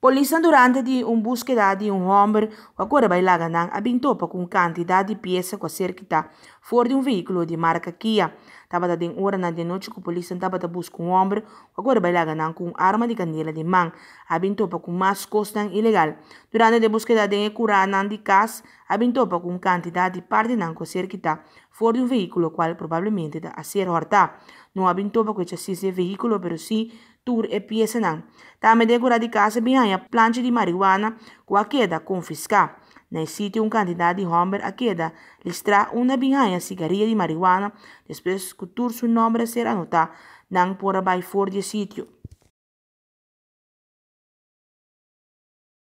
Polícia durante de um busca de um homem, o agora bailaga não abintopa com quantidade de peça com a cerca fora de um veículo de marca Kia. estava Tava de hora na noite que a polícia estava de busca um homem, o agora bailaga não com arma de canela de mão, abintopa com mais costa ilegal. Durante a busca de curada de casa, abbiamo Amintò un candidati pardinanco si erchità fuori di un veicolo quale probabilmente da essere ortà. Non abbiamo amintò che c'assise veicolo però sì tour e PSNAN. Tame decora di casa bianca planche di marijuana qualche da confiscà. Nel sito un candidato di Homer a chieda listra una bianca sigaria di marijuana, después cutur sul nome sera notà, non porra fuori di sito.